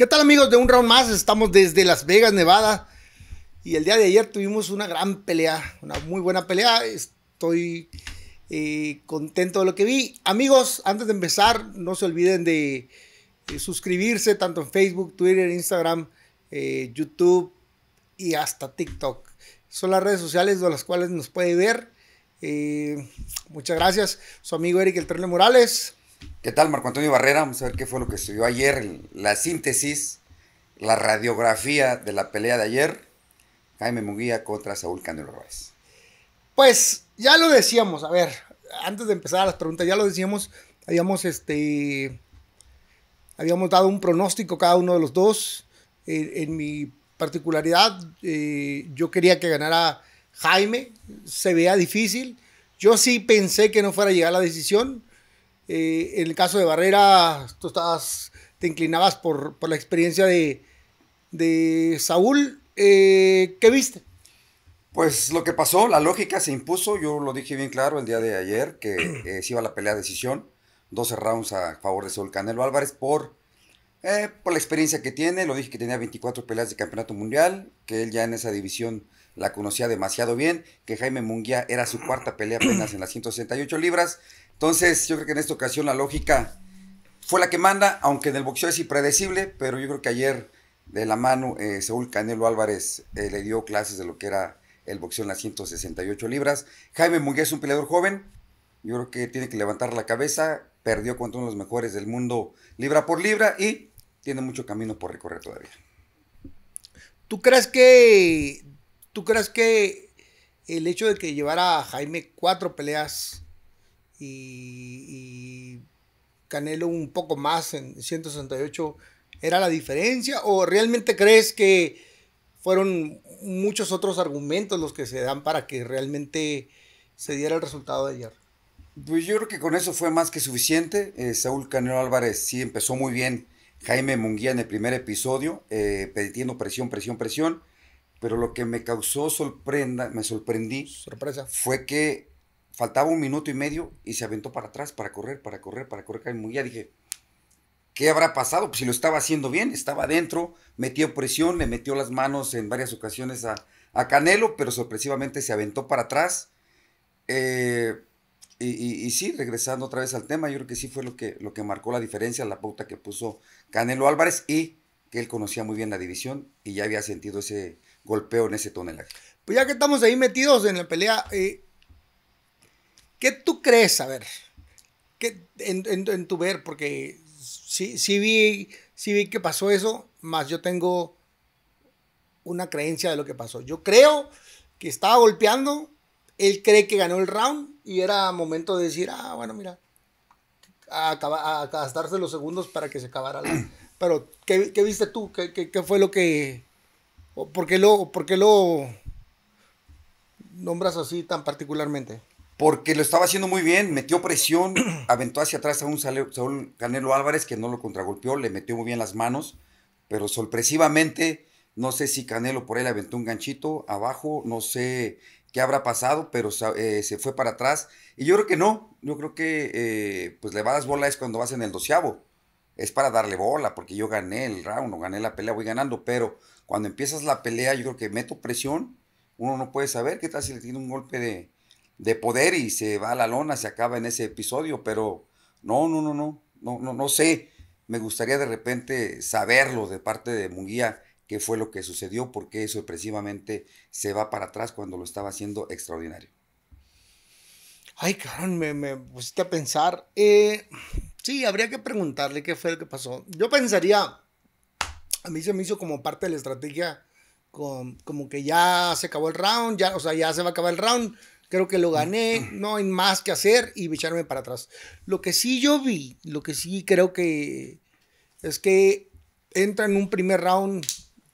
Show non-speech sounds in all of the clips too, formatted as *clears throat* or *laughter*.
¿Qué tal amigos de Un Round Más? Estamos desde Las Vegas, Nevada. Y el día de ayer tuvimos una gran pelea, una muy buena pelea. Estoy eh, contento de lo que vi. Amigos, antes de empezar, no se olviden de eh, suscribirse tanto en Facebook, Twitter, Instagram, eh, YouTube y hasta TikTok. Son las redes sociales de las cuales nos puede ver. muchas gracias. Su amigo Eric El Morales. ¿Qué tal, Marco Antonio Barrera? Vamos a ver qué fue lo que estudió ayer, la síntesis, la radiografía de la pelea de ayer, Jaime Muguía contra Saúl Canelo Pues ya lo decíamos, a ver, antes de empezar las preguntas, ya lo decíamos, habíamos este habíamos dado un pronóstico cada uno de los dos. en mi particularidad, eh, yo quería que ganara Jaime, se veía difícil. Yo sí pensé que no fuera a llegar a la decisión, eh, en el caso de Barrera, tú estabas, te inclinabas por, la experiencia de, Saúl. Eh, ¿Qué viste? Pues lo que pasó, la lógica se impuso, yo lo dije bien claro el día de ayer, que eh, se iba la pelea a decisión, 12 rounds a favor de Saúl Canelo Álvarez por eh, por la experiencia que tiene, lo dije que tenía 24 peleas de campeonato mundial, que él ya en esa división la conocía demasiado bien, que Jaime Munguía era su cuarta pelea apenas en las 168 libras. Entonces, yo creo que en esta ocasión la lógica fue la que manda, aunque en el boxeo es impredecible, pero yo creo que ayer de la mano eh, Seúl Canelo Álvarez eh, le dio clases de lo que era el boxeo en las 168 libras. Jaime Munguía es un peleador joven, yo creo que tiene que levantar la cabeza, perdió contra uno de los mejores del mundo libra por libra y tiene mucho camino por recorrer todavía. ¿Tú crees que, tú crees que el hecho de que llevara a Jaime cuatro peleas y, Canelo un poco más en 168 era la diferencia? ¿O realmente crees que fueron muchos otros argumentos los que se dan para que realmente se diera el resultado de ayer? Pues yo creo que con eso fue más que suficiente. Eh, Saúl Canelo Álvarez sí empezó muy bien Jaime Munguía en el primer episodio, eh, pidiendo presión, presión, presión. Pero lo que me causó sorpresa me sorprendí. Fue que faltaba un minuto y medio y se aventó para atrás, para correr, para correr, para correr Jaime Munguía. Dije, ¿qué habrá pasado? Pues si lo estaba haciendo bien, estaba adentro, metió presión, le metió las manos en varias ocasiones a, Canelo, pero sorpresivamente se aventó para atrás. Eh, y, y, sí, regresando otra vez al tema, yo creo que sí fue lo que, lo que marcó la diferencia, la pauta que puso Canelo Álvarez y que él conocía muy bien la división y ya había sentido ese golpeo en ese tonelaje. Pues ya que estamos ahí metidos en la pelea, eh, ¿qué tú crees? A ver, en, tu ver, porque sí, vi, sí vi que pasó eso, más yo tengo una creencia de lo que pasó. Yo creo que estaba golpeando, él cree que ganó el round y era momento de decir, ah, bueno, mira, a, gastarse los segundos para que se acabara *clears throat* Pero, ¿qué, viste tú? ¿Qué, fue lo que... ¿Por qué lo, por qué lo nombras así tan particularmente? Porque lo estaba haciendo muy bien, metió presión, *clears throat* aventó hacia atrás a un Saúl Canelo Álvarez que no lo contragolpeó, le metió muy bien las manos, pero sorpresivamente, no sé si Canelo por él aventó un ganchito abajo, no sé qué habrá pasado, pero eh, se fue para atrás. Y yo creo que no, yo creo que eh, pues le das bola es cuando vas en el doceavo. Es para darle bola, porque yo gané el round o gané la pelea, voy ganando, pero cuando empiezas la pelea, yo creo que meto presión, uno no puede saber qué tal si le tiene un golpe de, de poder y se va a la lona, se acaba en ese episodio, pero no, no, no, no, no, no, no sé. Me gustaría de repente saberlo de parte de Munguía qué fue lo que sucedió, por qué sorpresivamente se va para atrás cuando lo estaba haciendo extraordinario. Ay, cabrón, me, me pusiste a pensar. Eh, sí, habría que preguntarle qué fue lo que pasó. Yo pensaría, a mí se me hizo como parte de la estrategia, como, como que ya se acabó el round, ya, o sea, ya se va a acabar el round, creo que lo gané, *clears throat* no hay más que hacer y echarme para atrás. Lo que sí yo vi, lo que sí creo que es que entra en un primer round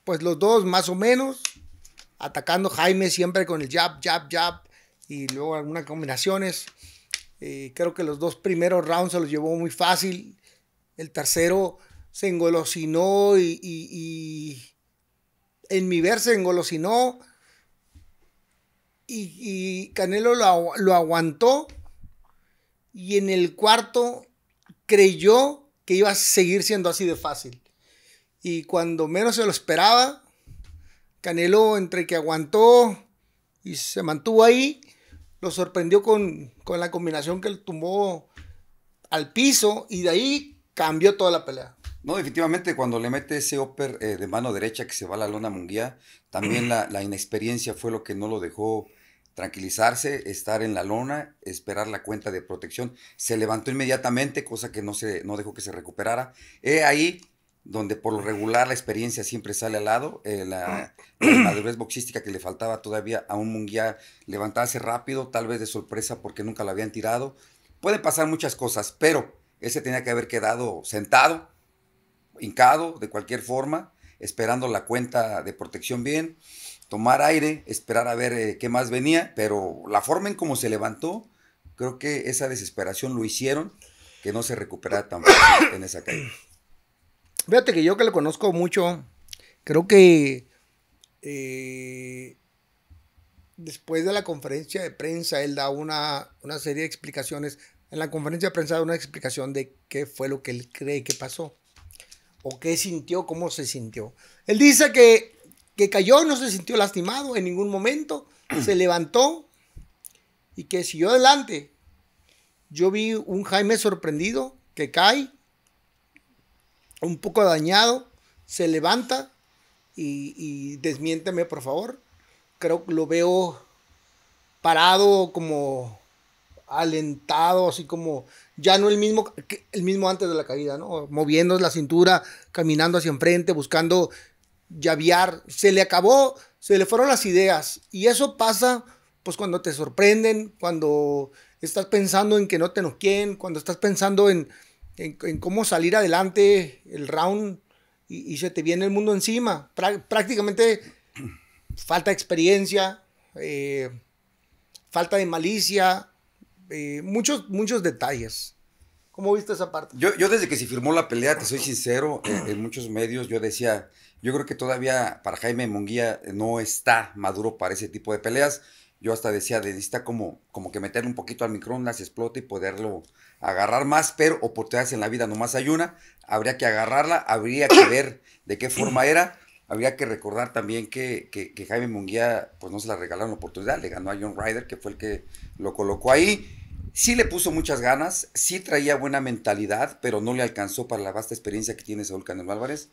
pues los dos más o menos, atacando Jaime siempre con el jab, jab, jab, y luego algunas combinaciones. Eh, creo que los dos primeros rounds se los llevó muy fácil. El tercero se engolosinó y, en mi ver se engolosinó. Y, Canelo lo, lo aguantó. Y en el cuarto creyó que iba a seguir siendo así de fácil. Y cuando menos se lo esperaba, Canelo entre que aguantó y se mantuvo ahí, lo sorprendió con, la combinación que él tumbó al piso y de ahí cambió toda la pelea. No, definitivamente cuando le mete ese upper eh, de mano derecha que se va a la lona munguía, también la, inexperiencia fue lo que no lo dejó tranquilizarse, estar en la lona, esperar la cuenta de protección. Se levantó inmediatamente, cosa que no, se, no dejó que se recuperara. Eh, ahí donde por lo regular la experiencia siempre sale al lado, eh, ah. la, madurez boxística que le faltaba todavía a un Munguía, levantarse rápido, tal vez de sorpresa porque nunca la habían tirado. Pueden pasar muchas cosas, pero ese tenía que haber quedado sentado, hincado de cualquier forma, esperando la cuenta de protección bien, tomar aire, esperar a ver eh, qué más venía, pero la forma en cómo se levantó, creo que esa desesperación lo hicieron que no se recuperara tan en esa caída. Fíjate que yo que lo conozco mucho, creo que eh, después de la conferencia de prensa, él da una, una serie de explicaciones. En la conferencia de prensa da una explicación de qué fue lo que él cree que pasó. O qué sintió, cómo se sintió. Él dice que, que cayó, no se sintió lastimado en ningún momento. *clears throat* se levantó y que siguió adelante. Yo vi un Jaime sorprendido que cae, un poco dañado, se levanta y, y desmiénteme, por favor. Creo que lo veo parado, como alentado, así como ya no el mismo, el mismo antes de la caída, ¿no? Moviendo la cintura, caminando hacia enfrente, buscando llaviar Se le acabó, se le fueron las ideas. Y eso pasa, pues, cuando te sorprenden, cuando estás pensando en que no te nos cuando estás pensando en, en, cómo salir adelante el round y, se te viene el mundo encima. prácticamente falta de experiencia, eh, falta de malicia, eh, muchos, muchos detalles. ¿Cómo viste esa parte? Yo, desde que se firmó la pelea, te soy sincero, en, eh, en, muchos medios yo decía, yo creo que todavía para Jaime Munguía no está maduro para ese tipo de peleas yo hasta decía, necesita como, como que meterle un poquito al microondas, explota y poderlo agarrar más, pero oportunidades en la vida nomás hay una, habría que agarrarla, habría que *coughs* ver de qué forma era, habría que recordar también que, que, que Jaime Munguía, pues no se la regalaron la oportunidad, le ganó a John Ryder, que fue el que lo colocó ahí, sí le puso muchas ganas, sí traía buena mentalidad, pero no le alcanzó para la vasta experiencia que tiene Saúl Canelo Álvarez.